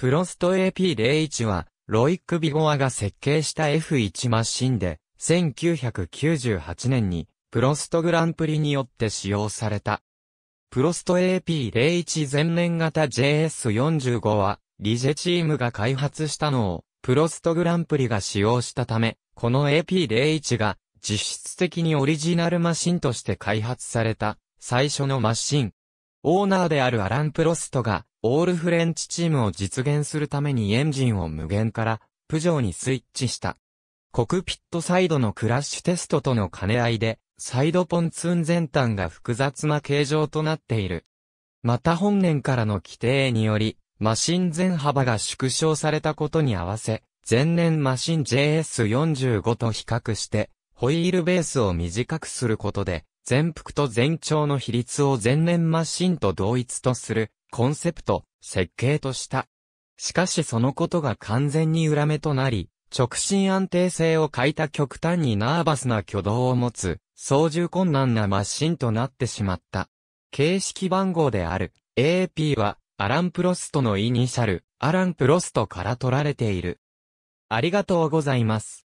プロスト AP01 は、ロイック・ビゴアが設計した F1 マシンで、1998年に、プロストグランプリによって使用された。プロスト AP01 前年型 JS45 は、リジェチームが開発したのを、プロストグランプリが使用したため、この AP01 が、実質的にオリジナルマシンとして開発された、最初のマシン。オーナーであるアラン・プロストが、オールフレンチチームを実現するためにエンジンを無限から、プジョーにスイッチした。コクピットサイドのクラッシュテストとの兼ね合いで、サイドポンツーン全端が複雑な形状となっている。また本年からの規定により、マシン全幅が縮小されたことに合わせ、前年マシン JS45 と比較して、ホイールベースを短くすることで、全幅と全長の比率を前年マシンと同一とする、コンセプト、設計とした。しかしそのことが完全に裏目となり、直進安定性を欠いた極端にナーバスな挙動を持つ、操縦困難なマシンとなってしまった。形式番号である AP は、アラン・プロストのイニシャル、アラン・プロストから取られている。ありがとうございます。